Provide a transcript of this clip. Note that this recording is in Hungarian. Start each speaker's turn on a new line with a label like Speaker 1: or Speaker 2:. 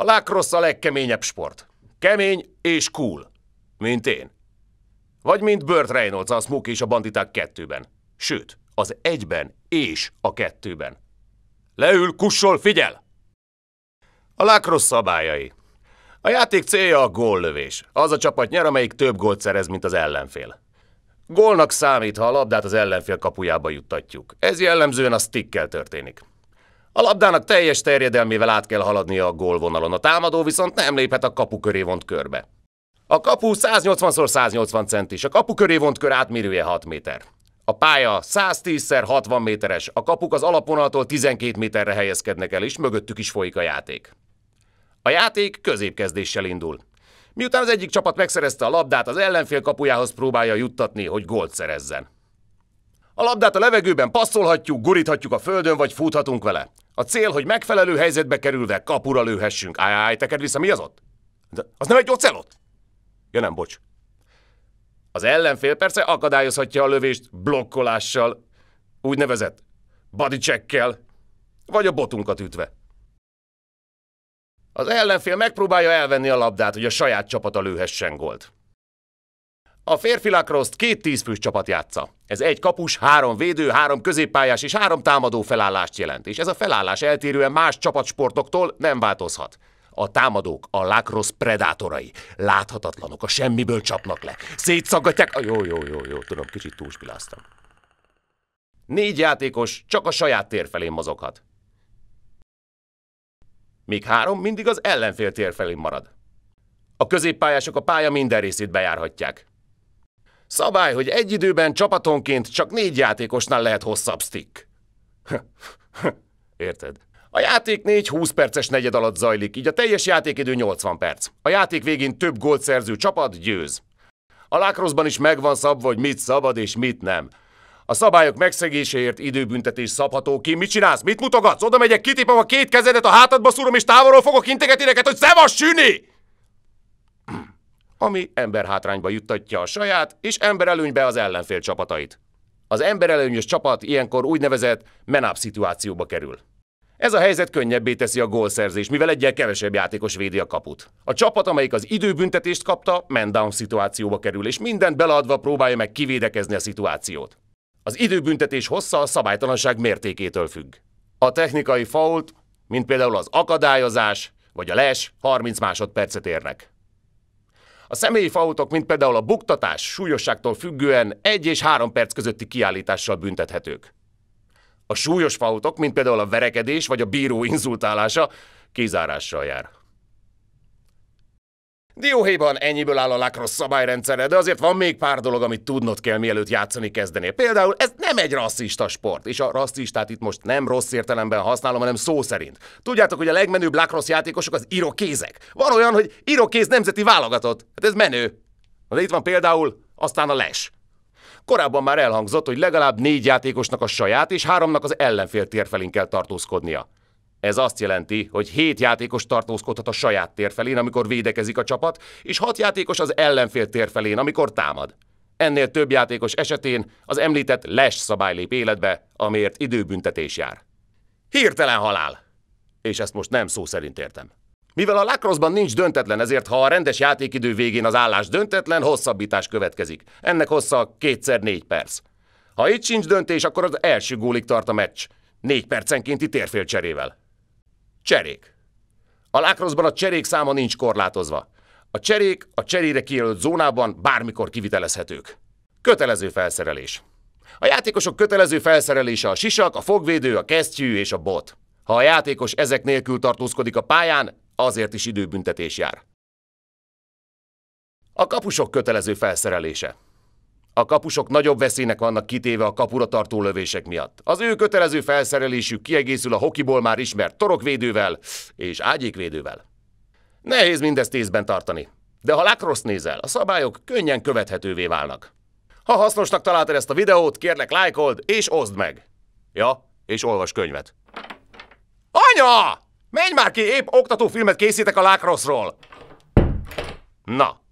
Speaker 1: A lákrossz a legkeményebb sport. Kemény és cool. Mint én. Vagy mint Burt Reynolds a Smoke és a Banditák kettőben. Sőt, az egyben és a kettőben. Leül, kussol, figyel! A lákrossz szabályai. A játék célja a góllövés. Az a csapat nyer, amelyik több gólt szerez, mint az ellenfél. Gólnak számít, ha a labdát az ellenfél kapujába juttatjuk. Ez jellemzően a stickkel történik. A labdának teljes terjedelmével át kell haladnia a gólvonalon, a támadó viszont nem léphet a kapu köré vont körbe. A kapu 180x180 centis, a kapu köré vont kör átmérője 6 méter. A pálya 110x60 méteres, a kapuk az alapvonaltól 12 méterre helyezkednek el, és mögöttük is folyik a játék. A játék középkezdéssel indul. Miután az egyik csapat megszerezte a labdát, az ellenfél kapujához próbálja juttatni, hogy gólt szerezzen. A labdát a levegőben passzolhatjuk, guríthatjuk a földön, vagy futhatunk vele. A cél, hogy megfelelő helyzetbe kerülve kapura lőhessünk. Áj, áj, teked vissza, mi az ott? De az nem egy ocelot? Ja nem, bocs. Az ellenfél persze akadályozhatja a lövést blokkolással, úgynevezett body checkkel, vagy a botunkat ütve. Az ellenfél megpróbálja elvenni a labdát, hogy a saját csapata lőhessen gólt. A férfi lacrosse két tízfős csapat játsza. Ez egy kapus, három védő, három középpályás és három támadó felállást jelent, és ez a felállás eltérően más csapatsportoktól nem változhat. A támadók a lacrosse predátorai. Láthatatlanok, a semmiből csapnak le. Szétszaggatják... A, jó, jó, jó, jó, tudom, kicsit túlspiláztam. Négy játékos csak a saját tér felé mozoghat. Míg három mindig az ellenfél tér felé marad. A középpályások a pálya minden részét bejárhatják. Szabály, hogy egy időben csapatonként csak négy játékosnál lehet hosszabb stick. Érted? A játék 4-20 perces negyed alatt zajlik, így a teljes játékidő 80 perc. A játék végén több gólt szerző csapat győz. A lákroszban is megvan szabva, hogy mit szabad és mit nem. A szabályok megszegéséért időbüntetés szabható ki. Mit csinálsz? Mit mutogatsz? Oda megyek, kitipom a két kezedet, a hátadba szúrom és távolról fogok integetni neked, hogy szevass süni! ami emberhátrányba juttatja a saját és emberelőnybe az ellenfél csapatait. Az emberelőnyös csapat ilyenkor úgynevezett menáp szituációba kerül. Ez a helyzet könnyebbé teszi a gólszerzés, mivel egyel kevesebb játékos védi a kaput. A csapat, amelyik az időbüntetést kapta, mendown szituációba kerül, és mindent beleadva próbálja meg kivédekezni a szituációt. Az időbüntetés hossza a szabálytalanság mértékétől függ. A technikai fault, mint például az akadályozás vagy a les 30 másodpercet érnek. A személyi fautok, mint például a buktatás, súlyosságtól függően egy és három perc közötti kiállítással büntethetők. A súlyos fautok, mint például a verekedés vagy a bíró inzultálása, kizárással jár. Dióhéjban ennyiből áll a lacrosse szabályrendszere, de azért van még pár dolog, amit tudnod kell, mielőtt játszani kezdenél. Például ez nem egy rasszista sport, és a rasszistát itt most nem rossz értelemben használom, hanem szó szerint. Tudjátok, hogy a legmenőbb lacrosse játékosok az irokézek. Van olyan, hogy irokéz nemzeti válogatott. Hát ez menő. Na de itt van például aztán a les. Korábban már elhangzott, hogy legalább négy játékosnak a saját és háromnak az ellenfél térfelén kell tartózkodnia. Ez azt jelenti, hogy hét játékos tartózkodhat a saját térfelén, amikor védekezik a csapat, és hat játékos az ellenfél térfelén, amikor támad. Ennél több játékos esetén az említett les szabály lép életbe, amiért időbüntetés jár. Hirtelen halál! És ezt most nem szó szerint értem. Mivel a lakroszban nincs döntetlen, ezért ha a rendes játékidő végén az állás döntetlen, hosszabbítás következik. Ennek hossza kétszer négy perc. Ha itt sincs döntés, akkor az első gólig tart a meccs. Négy percenkénti térfélcserével. Cserék. A lákroszban a cserék száma nincs korlátozva. A cserék a cserére kijelölt zónában bármikor kivitelezhetők. Kötelező felszerelés. A játékosok kötelező felszerelése a sisak, a fogvédő, a kesztyű és a bot. Ha a játékos ezek nélkül tartózkodik a pályán, azért is időbüntetés jár. A kapusok kötelező felszerelése. A kapusok nagyobb veszélynek vannak kitéve a kapura tartó lövések miatt. Az ő kötelező felszerelésük kiegészül a hokiból már ismert torokvédővel és ágyékvédővel. Nehéz mindezt észben tartani, de ha lakrosz nézel, a szabályok könnyen követhetővé válnak. Ha hasznosnak találtad ezt a videót, kérlek lájkold és oszd meg. Ja, és olvas könyvet. Anya! Menj már ki, épp oktatófilmet készítek a lacrosse Na,